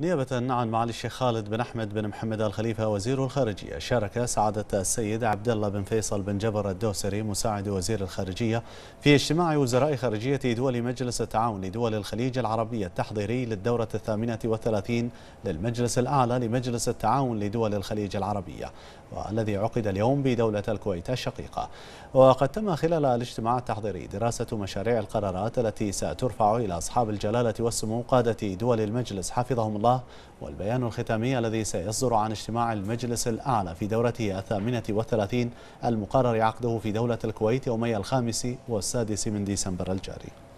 نيابة عن معالي الشيخ خالد بن أحمد بن محمد الخليفة وزير الخارجية شارك سعادة السيد عبد الله بن فيصل بن جبر الدوسري مساعد وزير الخارجية في اجتماع وزراء خارجية دول مجلس التعاون لدول الخليج العربية التحضيري للدورة الثامنة والثلاثين للمجلس الأعلى لمجلس التعاون لدول الخليج العربية والذي عقد اليوم بدولة الكويت الشقيقة وقد تم خلال الاجتماع التحضيري دراسة مشاريع القرارات التي سترفع إلى أصحاب الجلالة والسمو قادة دول المجلس حفظهم الله والبيان الختامي الذي سيصدر عن اجتماع المجلس الأعلى في دورته الثامنة والثلاثين المقرر عقده في دولة الكويت يومي الخامس والسادس من ديسمبر الجاري